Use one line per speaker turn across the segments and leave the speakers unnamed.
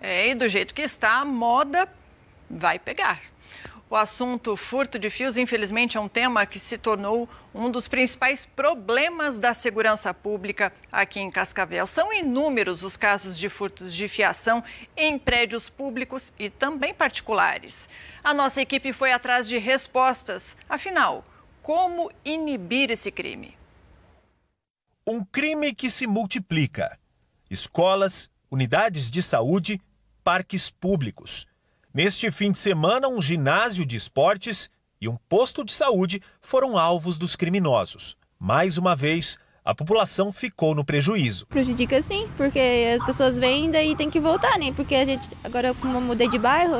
É, e do jeito que está, a moda vai pegar. O assunto furto de fios, infelizmente, é um tema que se tornou um dos principais problemas da segurança pública aqui em Cascavel. São inúmeros os casos de furtos de fiação em prédios públicos e também particulares. A nossa equipe foi atrás de respostas. Afinal, como inibir esse crime?
Um crime que se multiplica. Escolas, unidades de saúde parques públicos. Neste fim de semana, um ginásio de esportes e um posto de saúde foram alvos dos criminosos. Mais uma vez, a população ficou no prejuízo.
Prejudica sim, porque as pessoas vêm e tem que voltar, né? Porque a gente, agora como eu mudei de bairro,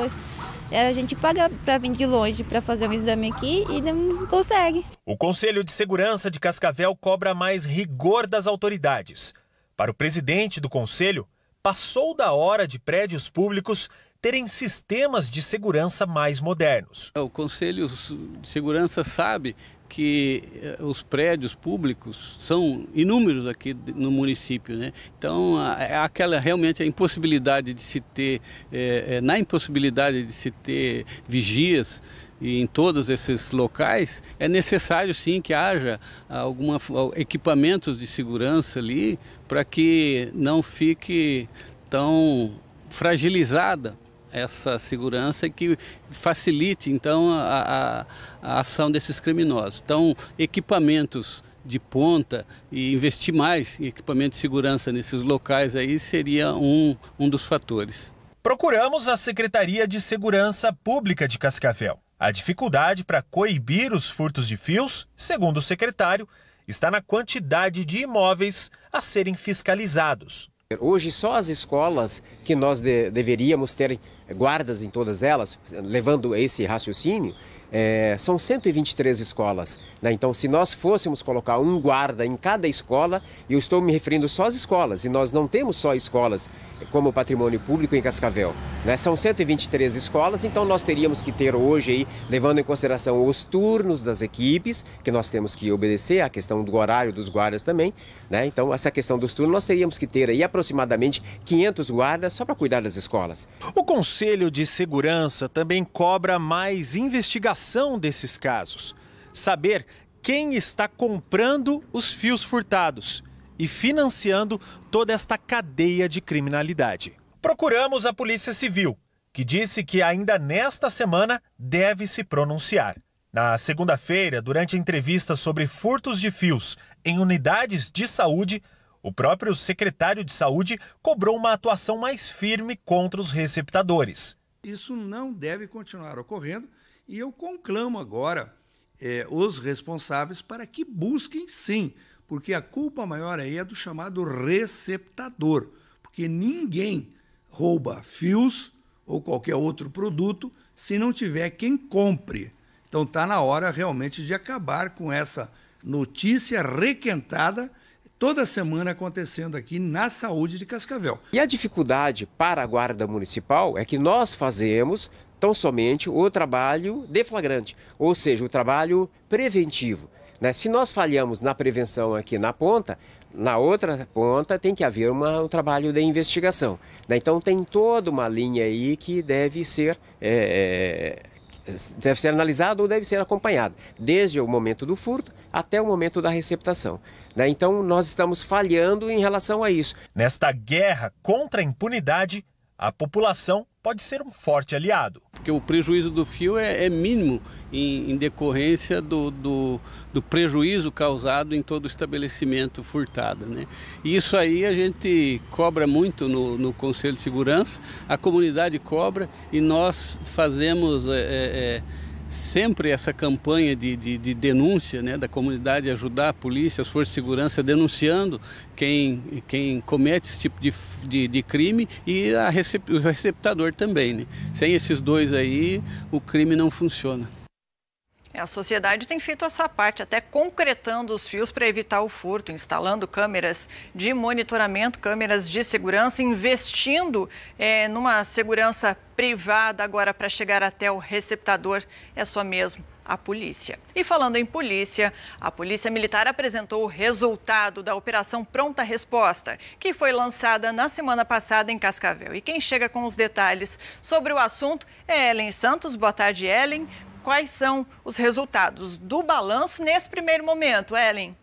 é, a gente paga para vir de longe para fazer um exame aqui e não consegue.
O Conselho de Segurança de Cascavel cobra mais rigor das autoridades. Para o presidente do conselho, passou da hora de prédios públicos terem sistemas de segurança mais modernos.
É, o Conselho de Segurança sabe que eh, os prédios públicos são inúmeros aqui no município, né? Então, é aquela realmente a impossibilidade de se ter, é, na impossibilidade de se ter vigias em todos esses locais, é necessário sim que haja alguma equipamentos de segurança ali para que não fique tão fragilizada essa segurança e que facilite então a, a, a ação desses criminosos. Então, equipamentos de ponta e investir mais em equipamento de segurança nesses locais aí seria um, um dos fatores.
Procuramos a Secretaria de Segurança Pública de Cascavel. A dificuldade para coibir os furtos de fios, segundo o secretário, está na quantidade de imóveis a serem fiscalizados. Hoje, só as escolas
que nós de, deveríamos ter guardas em todas elas, levando esse raciocínio, é, são 123 escolas. Né? Então, se nós fôssemos colocar um guarda em cada escola, eu estou me referindo só às escolas, e nós não temos só escolas é, como patrimônio público em Cascavel. Né? São 123 escolas, então nós teríamos que ter hoje, aí, levando em consideração os turnos das equipes, que nós temos que obedecer, a questão do horário dos guardas também. Né? Então, essa questão dos turnos, nós teríamos que ter aí aproximadamente 500
guardas só para cuidar das escolas. O Conselho de Segurança também cobra mais investigação apuração desses casos, saber quem está comprando os fios furtados e financiando toda esta cadeia de criminalidade. Procuramos a Polícia Civil, que disse que ainda nesta semana deve se pronunciar. Na segunda-feira, durante a entrevista sobre furtos de fios em unidades de saúde, o próprio secretário de saúde cobrou uma atuação mais firme contra os receptadores.
Isso não deve continuar ocorrendo e eu conclamo agora é, os responsáveis para que busquem sim, porque a culpa maior aí é do chamado receptador, porque ninguém rouba fios ou qualquer outro produto se não tiver quem compre. Então está na hora realmente de acabar com essa notícia requentada toda semana acontecendo aqui na saúde de Cascavel. E a
dificuldade para a Guarda Municipal é que nós fazemos tão somente o trabalho deflagrante, ou seja, o trabalho preventivo. Né? Se nós falhamos na prevenção aqui na ponta, na outra ponta tem que haver uma, um trabalho de investigação. Né? Então tem toda uma linha aí que deve ser é, é deve ser analisado ou deve ser acompanhado, desde o momento do furto até o momento da receptação.
Né? Então nós estamos falhando em relação a isso. Nesta guerra contra a
impunidade, a população pode ser um forte aliado. Porque o prejuízo do fio é, é mínimo em, em decorrência do, do, do, prejuízo causado em todo o estabelecimento furtado. Né? E isso aí a gente cobra muito no, no Conselho de Segurança, a comunidade cobra e nós fazemos. É, é, é sempre essa campanha de, de, de denúncia né, da comunidade, ajudar a polícia, as forças de segurança denunciando quem, quem comete esse tipo de, de, de crime e a recep, o receptador também. Né? Sem esses dois aí, o crime não funciona.
A sociedade tem feito a sua parte, até concretando os fios para evitar o furto, instalando câmeras de monitoramento, câmeras de segurança, investindo é, numa segurança privada agora para chegar até o receptador. É só mesmo a polícia. E falando em polícia, a Polícia Militar apresentou o resultado da Operação Pronta Resposta, que foi lançada na semana passada em Cascavel. E quem chega com os detalhes sobre o assunto é Ellen Santos. Boa tarde, Ellen quais são os resultados do balanço nesse primeiro momento, Ellen?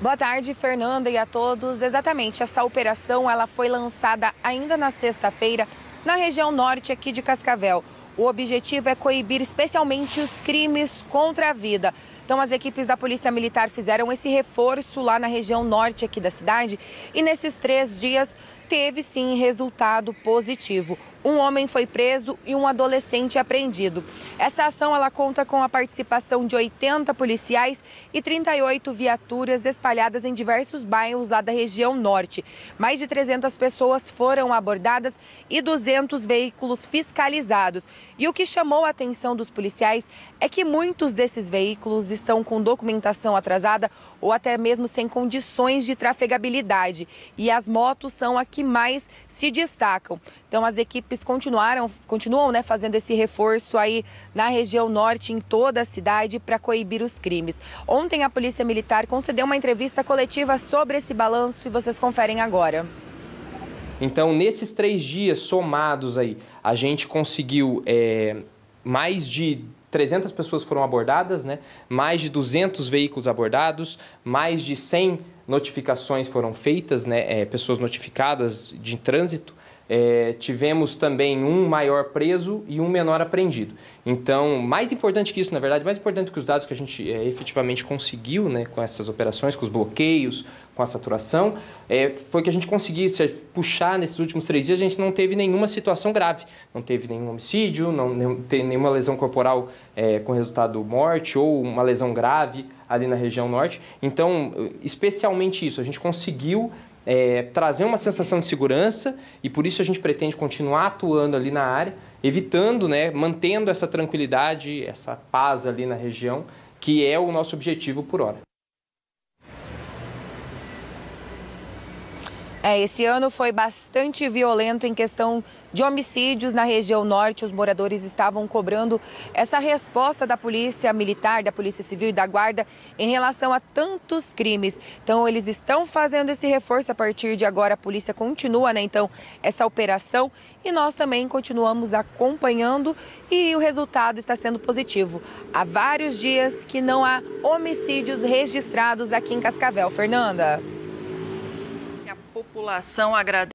Boa tarde, Fernanda e a todos. Exatamente, essa operação ela foi lançada ainda na sexta-feira na região norte aqui de Cascavel. O objetivo é coibir especialmente os crimes contra a vida. Então as equipes da Polícia Militar fizeram esse reforço lá na região norte aqui da cidade e nesses três dias teve sim resultado positivo. Um homem foi preso e um adolescente apreendido. Essa ação ela conta com a participação de 80 policiais e 38 viaturas espalhadas em diversos bairros lá da região norte. Mais de 300 pessoas foram abordadas e 200 veículos fiscalizados. E o que chamou a atenção dos policiais é que muitos desses veículos estão com documentação atrasada ou até mesmo sem condições de trafegabilidade. E as motos são a que mais se destacam. Então as equipes continuaram, continuam né, fazendo esse reforço aí na região norte, em toda a cidade, para coibir os crimes. Ontem a Polícia Militar concedeu uma entrevista coletiva sobre esse balanço e vocês conferem agora.
Então, nesses três dias somados aí, a gente conseguiu é, mais de 300 pessoas foram abordadas, né? mais de 200 veículos abordados, mais de 100 notificações foram feitas, né? É, pessoas notificadas de trânsito. É, tivemos também um maior preso e um menor apreendido. Então, mais importante que isso, na verdade, mais importante que os dados que a gente é, efetivamente conseguiu né, com essas operações, com os bloqueios, com a saturação, é, foi que a gente conseguisse puxar nesses últimos três dias, a gente não teve nenhuma situação grave, não teve nenhum homicídio, não, teve nenhuma lesão corporal é, com resultado morte ou uma lesão grave ali na região norte. Então, especialmente isso, a gente conseguiu é, trazer uma sensação de segurança e por isso a gente pretende continuar atuando ali na área, evitando, né, mantendo essa tranquilidade, essa paz ali na região, que é o nosso objetivo por hora.
É, esse ano foi bastante violento em questão de homicídios na região norte. Os moradores estavam cobrando essa resposta da polícia militar, da polícia civil e da guarda em relação a tantos crimes. Então, eles estão fazendo esse reforço a partir de agora. A polícia continua, né? Então, essa operação e nós também continuamos acompanhando e o resultado está sendo positivo. Há vários dias que não há homicídios registrados aqui em Cascavel. Fernanda
população agradece